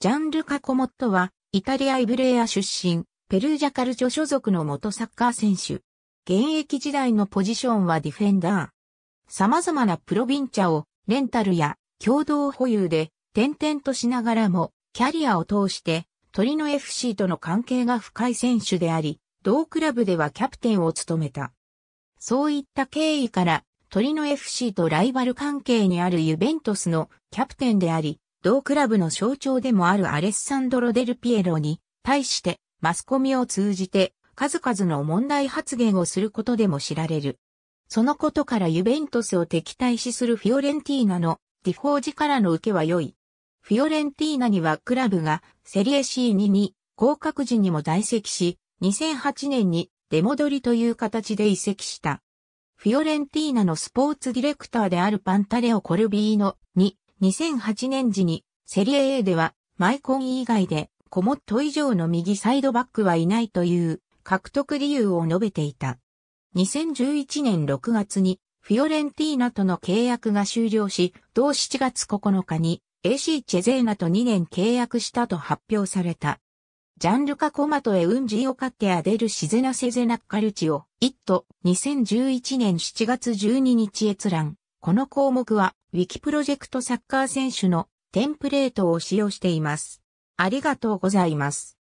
ジャンルカ・コモットは、イタリア・イブレア出身、ペルージャカルチョ所属の元サッカー選手。現役時代のポジションはディフェンダー。様々なプロビンチャを、レンタルや共同保有で、転々としながらも、キャリアを通して、鳥の FC との関係が深い選手であり、同クラブではキャプテンを務めた。そういった経緯から、鳥の FC とライバル関係にあるユベントスのキャプテンであり、同クラブの象徴でもあるアレッサンドロ・デル・ピエロに対してマスコミを通じて数々の問題発言をすることでも知られる。そのことからユベントスを敵対視するフィオレンティーナのディフォージからの受けは良い。フィオレンティーナにはクラブがセリエ C2 に降格時にも在籍し、2008年に出戻りという形で移籍した。フィオレンティーナのスポーツディレクターであるパンタレオ・コルビーノに2008年時にセリエ A ではマイコン以外でコモット以上の右サイドバックはいないという獲得理由を述べていた。2011年6月にフィオレンティーナとの契約が終了し、同7月9日に AC チェゼーナと2年契約したと発表された。ジャンルカ・コマトエ・ウンジオカテアデル・シゼナ・セゼナ・カルチオ、イット、2011年7月12日閲覧。この項目はウィキプロジェクトサッカー選手のテンプレートを使用しています。ありがとうございます。